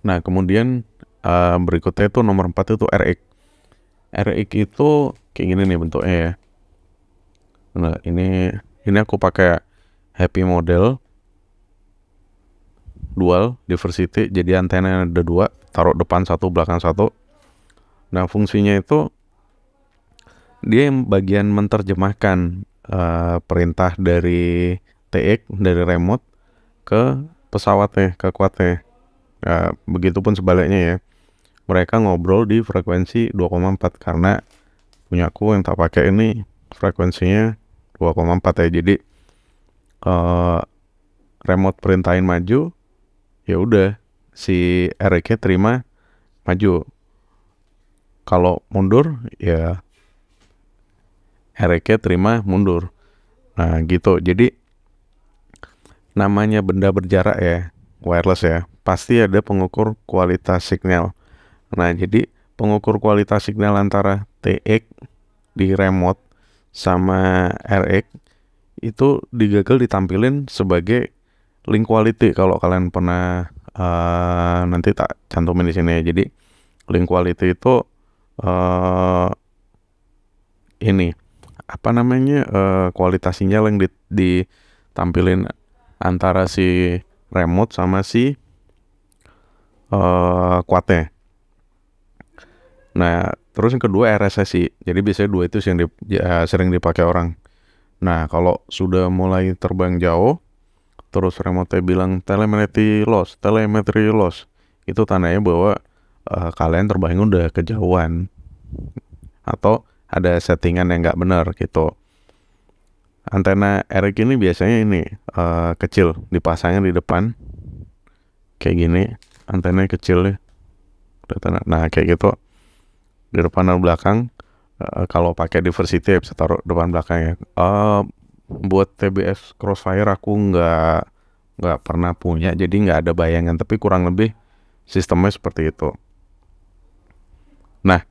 Nah, kemudian uh, berikutnya itu nomor 4 itu RX. RX itu kayak gini nih bentuknya ya. Nah, ini ini aku pakai happy model dual diversity jadi antena ada dua taruh depan satu belakang satu nah fungsinya itu dia yang bagian menerjemahkan uh, perintah dari TX dari remote ke pesawatnya ke kuatnya uh, begitupun sebaliknya ya mereka ngobrol di frekuensi 2,4 karena punya aku yang tak pakai ini frekuensinya 2,4 ya jadi uh, remote perintahin maju ya udah si RK terima maju kalau mundur ya RK terima mundur nah gitu jadi namanya benda berjarak ya wireless ya, pasti ada pengukur kualitas signal. Nah, jadi pengukur kualitas signal antara TX di remote sama RX itu di Google ditampilin sebagai link quality kalau kalian pernah uh, nanti tak cantumin di sini ya. Jadi link quality itu uh, ini apa namanya uh, kualitas sinyal yang ditampilin antara si remote sama si uh, eh, kuatnya. Nah, terus yang kedua RSSI. Jadi biasanya dua itu yang dip, ya, sering dipakai orang. Nah, kalau sudah mulai terbang jauh, terus remote bilang telemetry loss, telemetry loss, itu tandanya bahwa uh, kalian terbang udah kejauhan atau ada settingan yang nggak benar gitu antena Eric ini biasanya ini uh, kecil dipasangnya di depan kayak gini antena kecil ya nah kayak gitu di depan dan belakang uh, kalau pakai diversity ya bisa taruh depan belakangnya uh, buat TBS Crossfire aku nggak nggak pernah punya jadi nggak ada bayangan tapi kurang lebih sistemnya seperti itu nah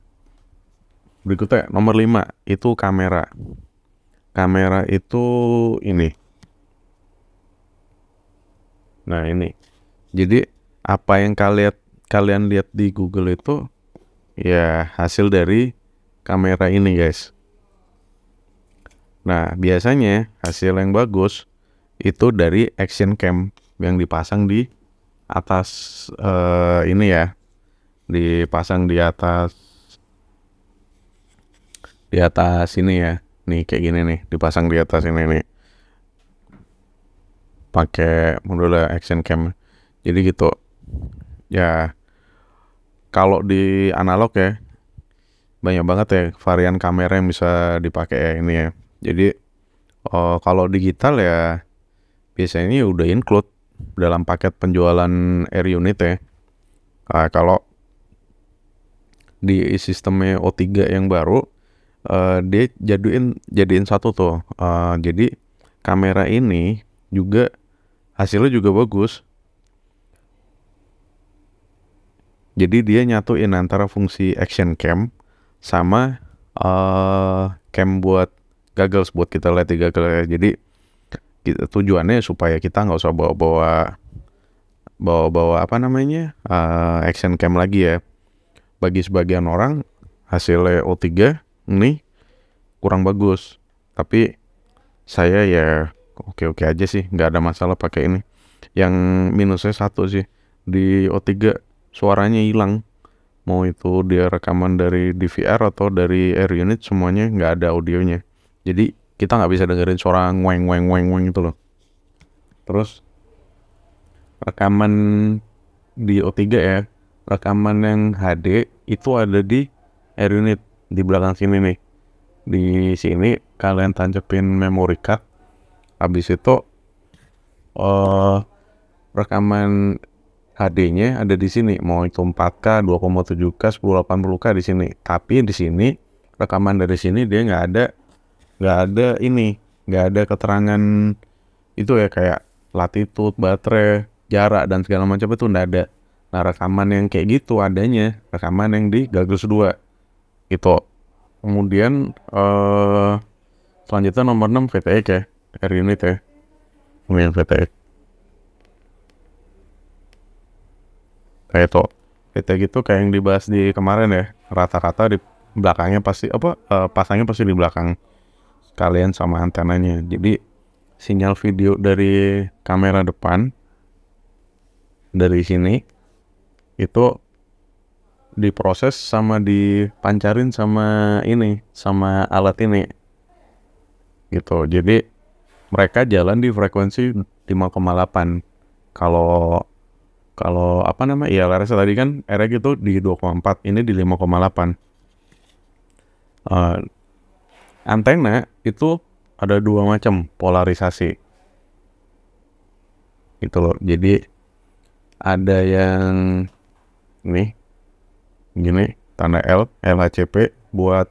berikutnya nomor 5 itu kamera kamera itu ini. Nah, ini. Jadi apa yang kalian kalian lihat di Google itu ya hasil dari kamera ini, guys. Nah, biasanya hasil yang bagus itu dari action cam yang dipasang di atas uh, ini ya. Dipasang di atas di atas ini ya nih kayak gini nih dipasang di atas ini nih pakai modulnya action cam jadi gitu ya kalau di analog ya banyak banget ya varian kamera yang bisa dipakai ya ini ya jadi oh, kalau digital ya biasanya ini udah include dalam paket penjualan air unit ya nah, kalau di sistemnya O3 yang baru uh, dia jaduin jadiin satu tuh. Uh, jadi kamera ini juga hasilnya juga bagus. Jadi dia nyatuin antara fungsi action cam sama uh, cam buat goggles buat kita lihat tiga goggles. Jadi kita, tujuannya supaya kita nggak usah bawa-bawa bawa-bawa apa namanya uh, action cam lagi ya. Bagi sebagian orang hasilnya O3 nih kurang bagus tapi saya ya oke oke aja sih nggak ada masalah pakai ini yang minusnya satu sih di O3 suaranya hilang mau itu dia rekaman dari DVR atau dari air unit semuanya nggak ada audionya jadi kita nggak bisa dengerin suara ngueng ngueng ngueng ngueng itu loh terus rekaman di O3 ya rekaman yang HD itu ada di air unit di belakang sini nih di sini kalian tancepin memory card habis itu uh, rekaman HD-nya ada di sini mau itu 4K 2,7K 1080K di sini tapi di sini rekaman dari sini dia nggak ada nggak ada ini nggak ada keterangan itu ya kayak latitude baterai jarak dan segala macam itu nggak ada nah rekaman yang kayak gitu adanya rekaman yang di Gagus 2 itu Kemudian uh, selanjutnya nomor 6 VTX ya, R unit ya. Kemudian VTX. E kayak itu. VTX e itu kayak yang dibahas di kemarin ya, rata-rata di belakangnya pasti apa uh, pasangnya pasti di belakang kalian sama antenanya. Jadi sinyal video dari kamera depan dari sini itu diproses sama dipancarin sama ini sama alat ini gitu jadi mereka jalan di frekuensi 5,8 kalau kalau apa nama ya Larasa tadi kan erek itu di 2,4 ini di 5,8 uh, eh, antena itu ada dua macam polarisasi gitu loh jadi ada yang nih gini tanda L LHCP buat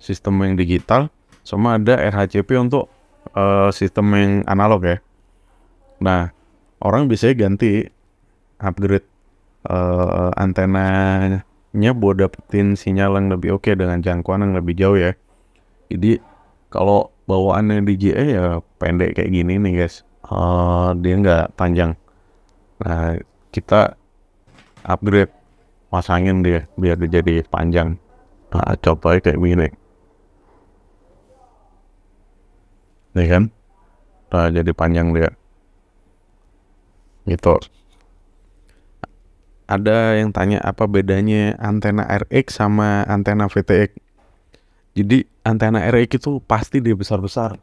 sistem yang digital sama ada RHCP untuk uh, sistem yang analog ya nah orang bisa ganti upgrade uh, antenanya buat dapetin sinyal yang lebih oke okay dengan jangkauan yang lebih jauh ya jadi kalau bawaannya DJI ya pendek kayak gini nih guys uh, dia nggak panjang nah kita upgrade pasangin dia biar dia jadi panjang nah, coba kayak gini nih kan nah, jadi panjang dia gitu ada yang tanya apa bedanya antena RX sama antena VTX jadi antena RX itu pasti dia besar-besar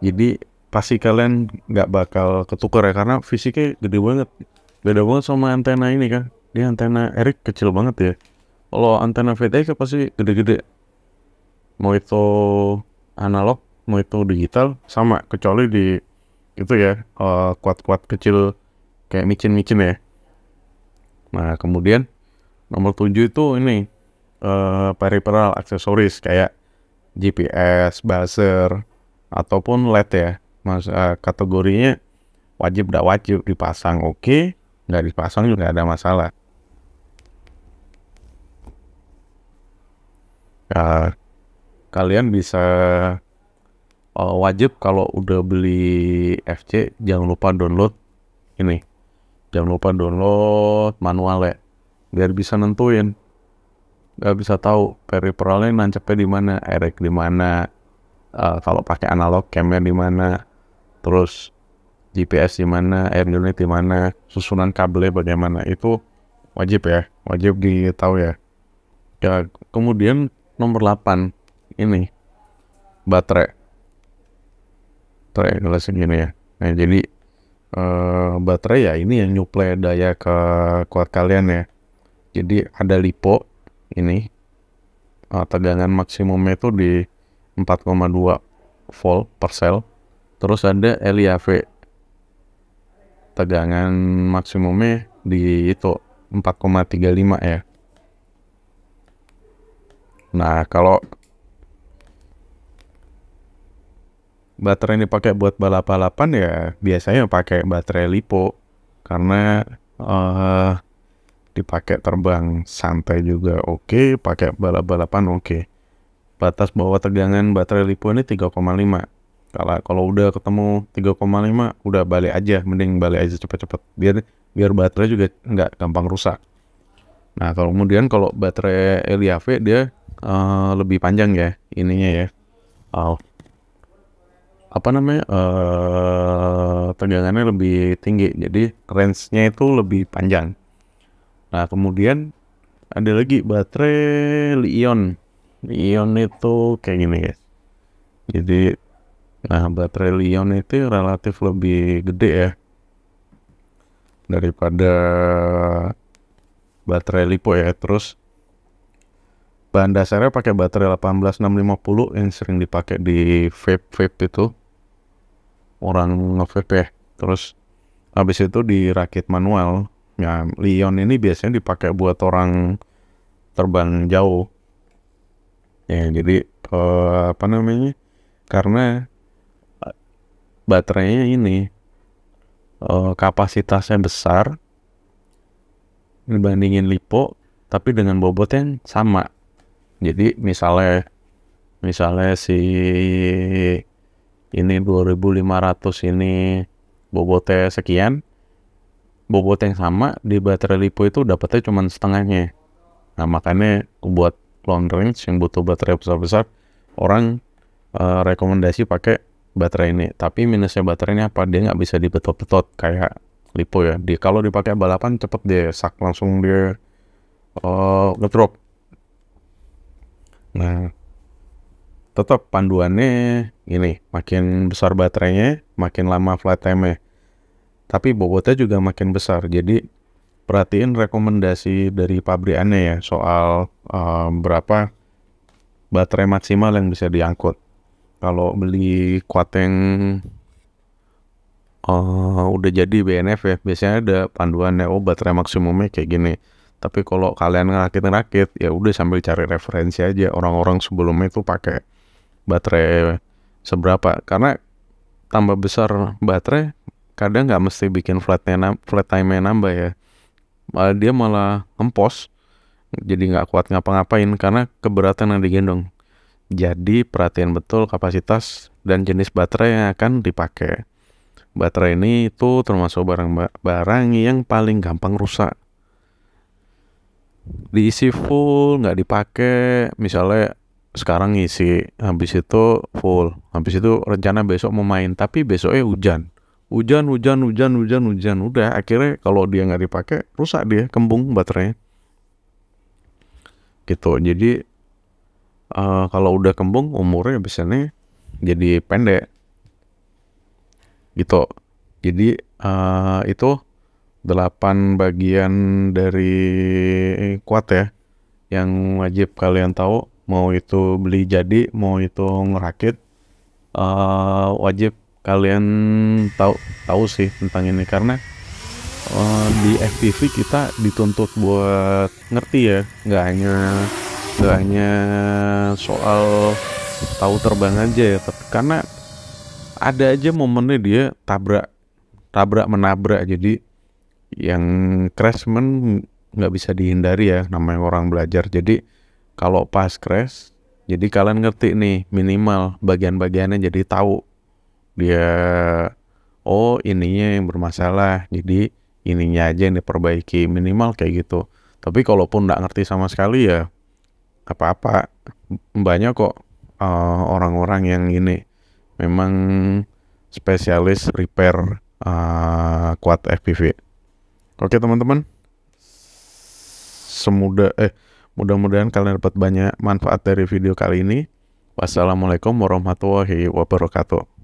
jadi pasti kalian nggak bakal ketukar ya karena fisiknya gede banget beda banget sama antena ini kan dia antena Eric kecil banget ya kalau antena VTX kan pasti gede-gede mau itu analog mau itu digital sama kecuali di itu ya eh, kuat-kuat uh, kecil kayak micin-micin ya nah kemudian nomor tujuh itu ini uh, peripheral aksesoris kayak GPS, buzzer ataupun LED ya mas uh, kategorinya wajib tidak wajib dipasang oke okay. nggak dipasang juga ada masalah ya kalian bisa uh, wajib kalau udah beli FC jangan lupa download ini. Jangan lupa download manual ya biar bisa nentuin. Gak bisa tahu peripheralnya nancepnya di mana, erek di mana. Uh, kalau pakai analog camnya di mana, terus GPS di mana, air unit di mana, susunan kabelnya bagaimana itu wajib ya, wajib diketahui ya. Ya kemudian nomor 8 ini baterai baterai kelas segini ya nah jadi uh, baterai ya ini yang nyuplai daya ke kuat kalian ya jadi ada lipo ini uh, tegangan maksimumnya itu di 4,2 volt per sel terus ada LIAV tegangan maksimumnya di itu 4,35 ya Nah, kalau baterai ini dipakai buat balap-balapan ya biasanya pakai baterai lipo karena uh, dipakai terbang santai juga oke, okay, pakai balap-balapan oke. Okay. Batas bawah tegangan baterai lipo ini 3,5. Kalau kalau udah ketemu 3,5 udah balik aja, mending balik aja cepat cepat biar biar baterai juga nggak gampang rusak. Nah, kalau kemudian kalau baterai Eliave dia uh, lebih panjang ya ininya ya oh. apa namanya uh, tegangannya lebih tinggi jadi range-nya itu lebih panjang nah kemudian ada lagi baterai li-ion. Li-ion itu kayak gini guys jadi nah baterai li-ion itu relatif lebih gede ya daripada baterai lipo ya terus bahan dasarnya pakai baterai 18650 yang sering dipakai di vape vape itu orang ngevape ya terus habis itu dirakit manual ya Leon ini biasanya dipakai buat orang terbang jauh ya jadi uh, apa namanya karena eh, baterainya ini uh, kapasitasnya besar dibandingin lipo tapi dengan bobot yang sama jadi misalnya misalnya si ini 2500 ini bobotnya sekian, bobot yang sama di baterai lipo itu dapatnya cuma setengahnya. Nah makanya buat long range yang butuh baterai besar-besar, orang uh, rekomendasi pakai baterai ini. Tapi minusnya baterai ini apa? Dia nggak bisa dibetot-betot kayak lipo ya. Di kalau dipakai balapan cepet dia sak langsung dia uh, ngedrop. Nah, tetap panduannya ini makin besar baterainya, makin lama flight time-nya. Tapi bobotnya juga makin besar. Jadi perhatiin rekomendasi dari pabrikannya ya soal uh, berapa baterai maksimal yang bisa diangkut. Kalau beli kuat yang uh, udah jadi BNF ya, biasanya ada panduannya oh baterai maksimumnya kayak gini tapi kalau kalian ngerakit-ngerakit ya udah sambil cari referensi aja orang-orang sebelumnya itu pakai baterai seberapa karena tambah besar baterai kadang nggak mesti bikin flat time flat time-nya nambah ya malah dia malah ngempos jadi nggak kuat ngapa-ngapain karena keberatan yang digendong jadi perhatian betul kapasitas dan jenis baterai yang akan dipakai baterai ini itu termasuk barang-barang yang paling gampang rusak diisi full nggak dipakai misalnya sekarang ngisi habis itu full habis itu rencana besok mau main tapi besoknya hujan hujan hujan hujan hujan hujan udah akhirnya kalau dia nggak dipakai rusak dia kembung baterainya gitu jadi uh, kalau udah kembung umurnya biasanya jadi pendek gitu jadi uh, itu 8 bagian dari kuat ya yang wajib kalian tahu mau itu beli jadi mau itu ngerakit uh, wajib kalian tahu tahu sih tentang ini karena uh, di FPV kita dituntut buat ngerti ya nggak hanya nggak hanya soal tahu terbang aja ya tapi karena ada aja momennya dia tabrak tabrak menabrak jadi yang crash men nggak bisa dihindari ya namanya orang belajar jadi kalau pas crash jadi kalian ngerti nih minimal bagian-bagiannya jadi tahu dia oh ininya yang bermasalah jadi ininya aja yang diperbaiki minimal kayak gitu tapi kalaupun nggak ngerti sama sekali ya apa-apa banyak kok eh, orang-orang uh, yang ini memang spesialis repair uh, quad FPV Oke teman-teman, semudah eh mudah-mudahan kalian dapat banyak manfaat dari video kali ini. Wassalamualaikum warahmatullahi wabarakatuh.